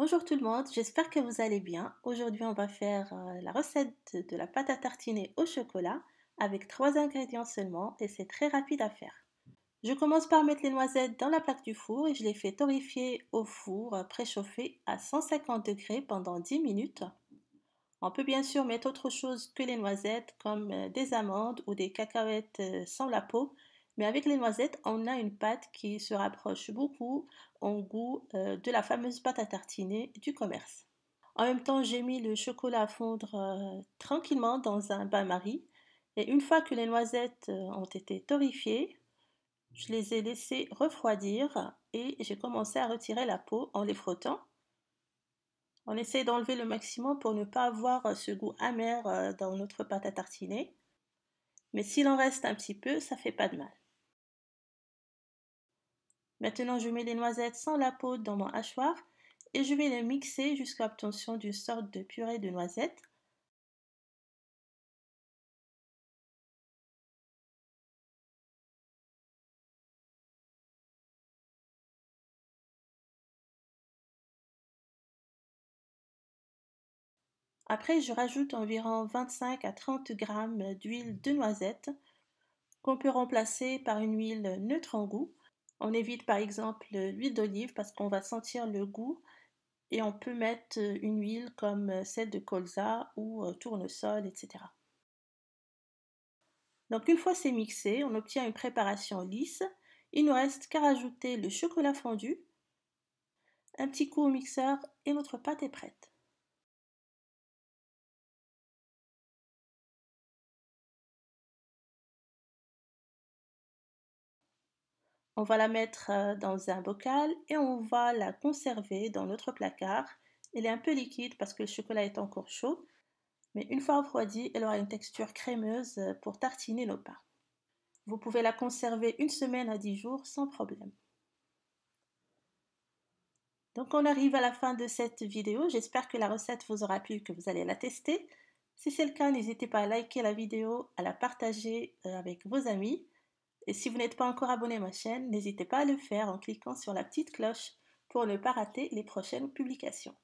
Bonjour tout le monde, j'espère que vous allez bien. Aujourd'hui, on va faire euh, la recette de la pâte à tartiner au chocolat avec trois ingrédients seulement et c'est très rapide à faire. Je commence par mettre les noisettes dans la plaque du four et je les fais torréfier au four euh, préchauffé à 150 degrés pendant 10 minutes. On peut bien sûr mettre autre chose que les noisettes comme euh, des amandes ou des cacahuètes sans la peau, mais avec les noisettes, on a une pâte qui se rapproche beaucoup en goût euh, de la fameuse pâte à tartiner du commerce. En même temps, j'ai mis le chocolat à fondre euh, tranquillement dans un bain-marie. Et une fois que les noisettes euh, ont été torréfiées, je les ai laissées refroidir et j'ai commencé à retirer la peau en les frottant. On essaie d'enlever le maximum pour ne pas avoir ce goût amer dans notre pâte à tartiner. Mais s'il en reste un petit peu, ça fait pas de mal. Maintenant, je mets les noisettes sans la peau dans mon hachoir et je vais les mixer jusqu'à obtention d'une sorte de purée de noisettes. Après, je rajoute environ 25 à 30 g d'huile de noisette qu'on peut remplacer par une huile neutre en goût. On évite par exemple l'huile d'olive parce qu'on va sentir le goût et on peut mettre euh, une huile comme euh, celle de colza ou euh, tournesol, etc. Donc une fois c'est mixé, on obtient une préparation lisse. Il nous reste qu'à rajouter le chocolat fondu, un petit coup au mixeur et notre pâte est prête. On va la mettre euh, dans un bocal et on va la conserver dans notre placard. Elle est un peu liquide parce que le chocolat est encore chaud, mais une fois refroidie, elle aura une texture crémeuse euh, pour tartiner nos pains. Vous pouvez la conserver une semaine à 10 jours sans problème. Donc on arrive à la fin de cette vidéo. J'espère que la recette vous aura plu, que vous allez la tester. Si c'est le cas, n'hésitez pas à liker la vidéo, à la partager euh, avec vos amis. Et si vous n'êtes pas encore abonné à ma chaîne, n'hésitez pas à le faire en cliquant sur la petite cloche pour ne pas rater les prochaines publications.